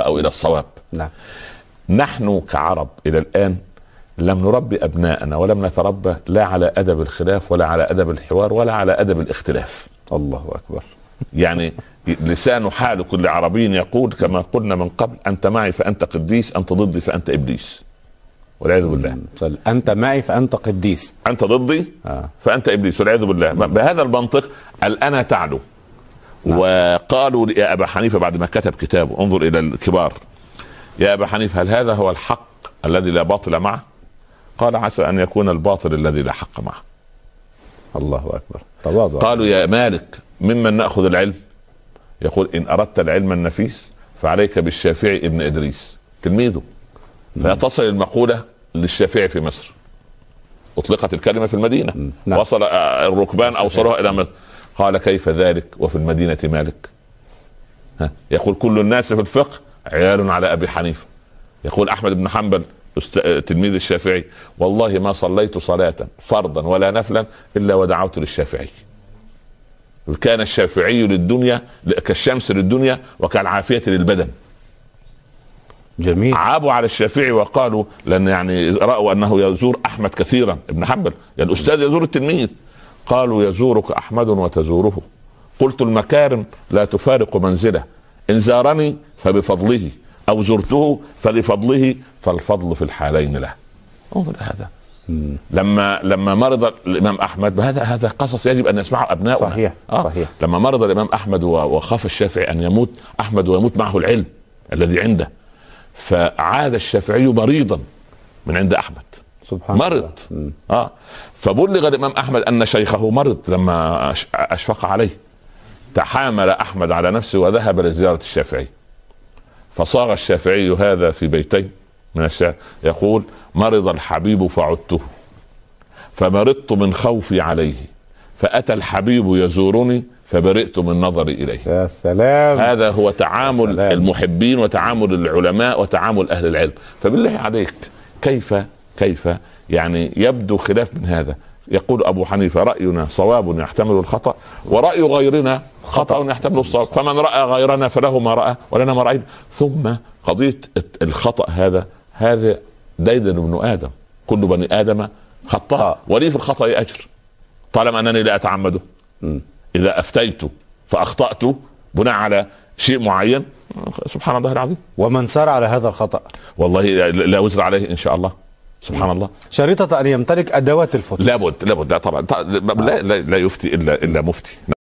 او الى الصواب نعم نحن كعرب الى الان لم نربي ابناءنا ولم نتربى لا على ادب الخلاف ولا على ادب الحوار ولا على ادب الاختلاف الله اكبر يعني لسان حال كل عربي يقول كما قلنا من قبل انت معي فانت قديس انت ضدي فانت ابليس والعياذ بالله انت معي فانت قديس انت ضدي آه. فانت ابليس والعياذ بالله بهذا المنطق الانا تعلو نعم. وقالوا يا ابا حنيفه بعد ما كتب كتابه انظر الى الكبار يا ابا حنيفه هل هذا هو الحق الذي لا باطل معه؟ قال عسى ان يكون الباطل الذي لا حق معه. الله اكبر تواضع قالوا يا مالك ممن ناخذ العلم؟ يقول ان اردت العلم النفيس فعليك بالشافعي ابن ادريس تلميذه فتصل المقوله للشافعي في مصر اطلقت الكلمه في المدينه نعم. وصل آه، الركبان اوصلوها الى مصر قال كيف ذلك وفي المدينة مالك ها يقول كل الناس في الفقه عيال على أبي حنيفة يقول أحمد بن حنبل تلميذ الشافعي والله ما صليت صلاة فرضا ولا نفلا إلا ودعوت للشافعي كان الشافعي للدنيا كالشمس للدنيا وكالعافية للبدن جميل عابوا على الشافعي وقالوا لان يعني راوا انه يزور احمد كثيرا ابن حنبل يعني الاستاذ يزور التلميذ قالوا يزورك احمد وتزوره قلت المكارم لا تفارق منزله ان زارني فبفضله او زرته فلفضله فالفضل في الحالين له انظر هذا لما لما مرض الامام احمد هذا هذا قصص يجب ان يسمعه ابناؤنا صحيح آه. صحيح لما مرض الامام احمد وخاف الشافعي ان يموت احمد ويموت معه العلم الذي عنده فعاد الشافعي مريضا من عند احمد سبحان مرض الله. اه فبلغ الامام احمد ان شيخه مرض لما اشفق عليه تحامل احمد على نفسه وذهب لزياره الشافعي فصاغ الشافعي هذا في بيتين من الشعر يقول مرض الحبيب فعدته فمرضت من خوفي عليه فاتى الحبيب يزورني فبرئت من نظري اليه يا سلام هذا هو تعامل المحبين وتعامل العلماء وتعامل اهل العلم فبالله عليك كيف كيف يعني يبدو خلاف من هذا يقول ابو حنيفه راينا صواب يحتمل الخطا وراي غيرنا خطا يحتمل الصواب فمن راى غيرنا فله ما راى ولنا ما راينا ثم قضيه الخطا هذا هذا ديدن ابن ادم كل بني ادم خطاء آه. ولي في الخطا اجر طالما انني لا اتعمده اذا افتيت فاخطات بناء على شيء معين سبحان الله العظيم ومن سار على هذا الخطا والله لا وزر عليه ان شاء الله سبحان الله شريطة أن يمتلك أدوات الفتوى لابد لابد لا طبعا لا, لا, لا يفتي إلا إلا مفتي